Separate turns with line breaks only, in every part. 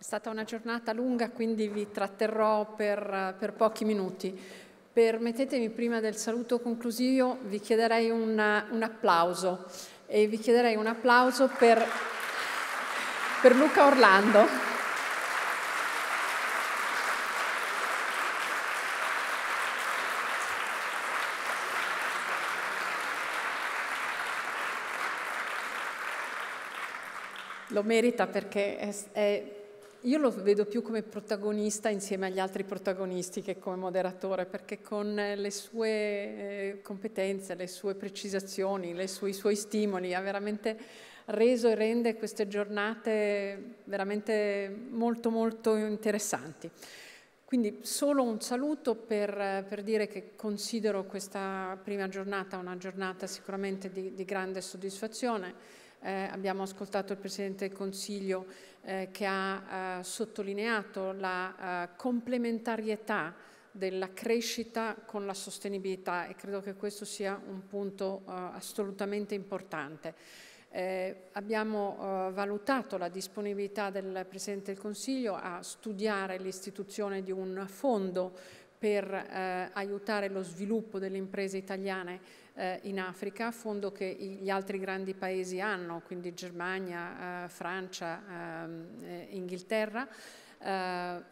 È stata una giornata lunga, quindi vi tratterrò per, per, pochi minuti. Permettetemi, prima del saluto conclusivo, vi chiederei una, un applauso. E vi chiederei un applauso per, per Luca Orlando. Lo merita perché è, è io lo vedo più come protagonista insieme agli altri protagonisti che come moderatore, perché con le sue eh, competenze, le sue precisazioni, le sue, i suoi stimoli ha veramente reso e rende queste giornate veramente molto molto interessanti. Quindi solo un saluto per, per, dire che considero questa prima giornata una giornata sicuramente di, di grande soddisfazione eh, abbiamo ascoltato il Presidente del Consiglio eh, che ha eh, sottolineato la eh, complementarietà della crescita con la sostenibilità e credo che questo sia un punto eh, assolutamente importante. Eh, abbiamo valutato la disponibilità del Presidente del Consiglio a studiare l'istituzione di un fondo per eh, aiutare lo sviluppo delle imprese italiane eh, in Africa, fondo che gli altri grandi paesi hanno, quindi Germania, eh, Francia, ehm, eh, Inghilterra. Uh,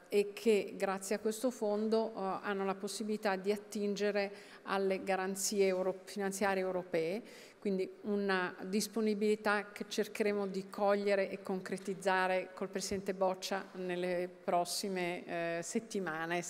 e che grazie a questo fondo uh, hanno la possibilità di attingere alle garanzie euro finanziarie europee, quindi una disponibilità che cercheremo di cogliere e concretizzare col Presidente Boccia nelle prossime uh, settimane,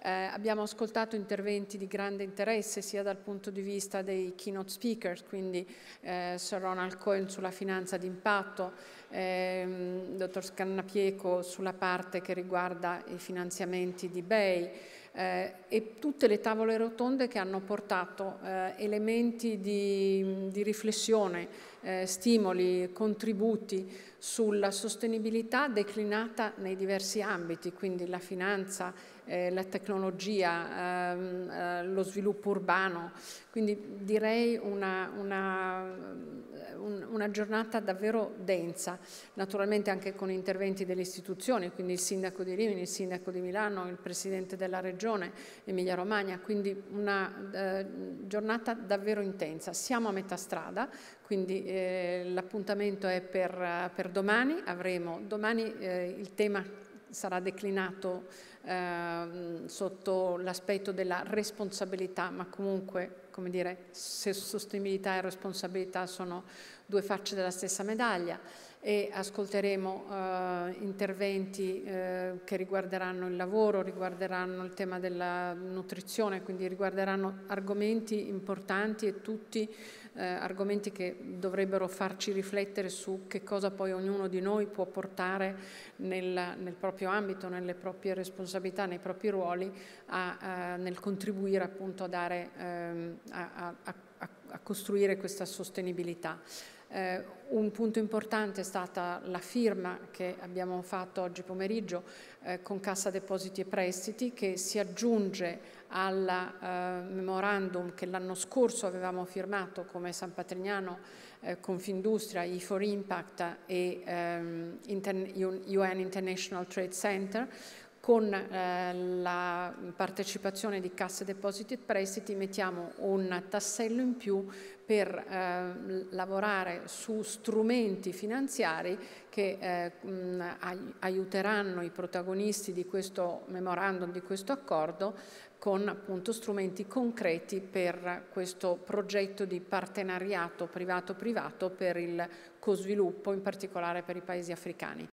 eh, abbiamo ascoltato interventi di grande interesse sia dal punto di vista dei keynote speakers, quindi eh, Sir Ronald Cohen sulla finanza d'impatto, ehm, dottor Scannapieco sulla parte che riguarda i finanziamenti di BEI, eh, e tutte le tavole rotonde che hanno portato eh, elementi di, di riflessione, eh, stimoli, contributi sulla sostenibilità declinata nei diversi ambiti, quindi la finanza, eh, la tecnologia, ehm, eh, lo sviluppo urbano, quindi direi una, una un, una giornata davvero densa, naturalmente anche con interventi delle istituzioni, quindi il sindaco di Rimini, il sindaco di Milano, il presidente della regione Emilia Romagna, quindi una eh, giornata davvero intensa. Siamo a metà strada, quindi eh, l'appuntamento è per, per, domani, avremo domani eh, il tema sarà declinato eh, sotto l'aspetto della responsabilità, ma comunque, come dire, se sostenibilità e responsabilità sono due facce della stessa medaglia e ascolteremo eh, interventi eh, che riguarderanno il lavoro, riguarderanno il tema della nutrizione, quindi riguarderanno argomenti importanti e tutti eh, argomenti che dovrebbero farci riflettere su che cosa poi ognuno di noi può portare nel, nel proprio ambito, nelle proprie responsabilità, nei propri ruoli, a, a, nel contribuire appunto a dare ehm, a, a costruire questa sostenibilità. Eh, un punto importante è stata la firma che abbiamo fatto oggi pomeriggio eh, con Cassa Depositi e Prestiti che si aggiunge al eh, memorandum che l'anno scorso avevamo firmato come San Patrignano, eh, Confindustria, E4 Impact e ehm, Inter UN International Trade Center con eh, la partecipazione di Casse Depositi e Prestiti mettiamo un tassello in più per eh, lavorare su strumenti finanziari che eh, mh, aiuteranno i protagonisti di questo memorandum, di questo accordo, con appunto strumenti concreti per questo progetto di partenariato privato-privato per il cosviluppo, in particolare per i paesi africani.